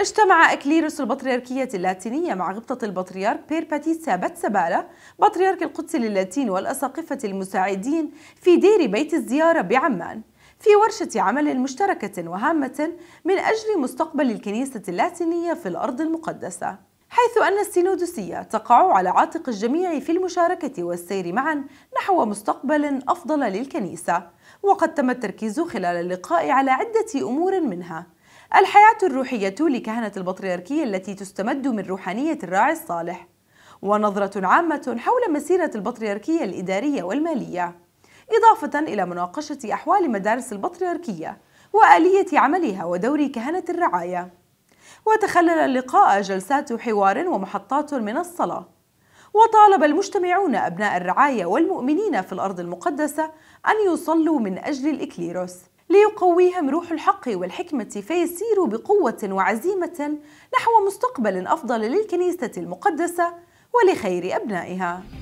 اجتمع إكليروس البطريركية اللاتينية مع غبطة البطريرك بيرباتيسا باتسابالا بطريرك القدس اللاتين والأساقفة المساعدين في دير بيت الزيارة بعمان في ورشة عمل مشتركة وهامة من أجل مستقبل الكنيسة اللاتينية في الأرض المقدسة حيث أن السينودسية تقع على عاتق الجميع في المشاركة والسير معا نحو مستقبل أفضل للكنيسة وقد تم التركيز خلال اللقاء على عدة أمور منها الحياة الروحية لكهنة البطريركية التي تستمد من روحانية الراعي الصالح ونظرة عامة حول مسيرة البطريركية الإدارية والمالية إضافة إلى مناقشة أحوال مدارس البطريركية وآلية عملها ودور كهنة الرعاية وتخلل اللقاء جلسات حوار ومحطات من الصلاة وطالب المجتمعون أبناء الرعاية والمؤمنين في الأرض المقدسة أن يصلوا من أجل الإكليروس ليقويهم روح الحق والحكمة فيسيروا بقوة وعزيمة نحو مستقبل أفضل للكنيسة المقدسة ولخير أبنائها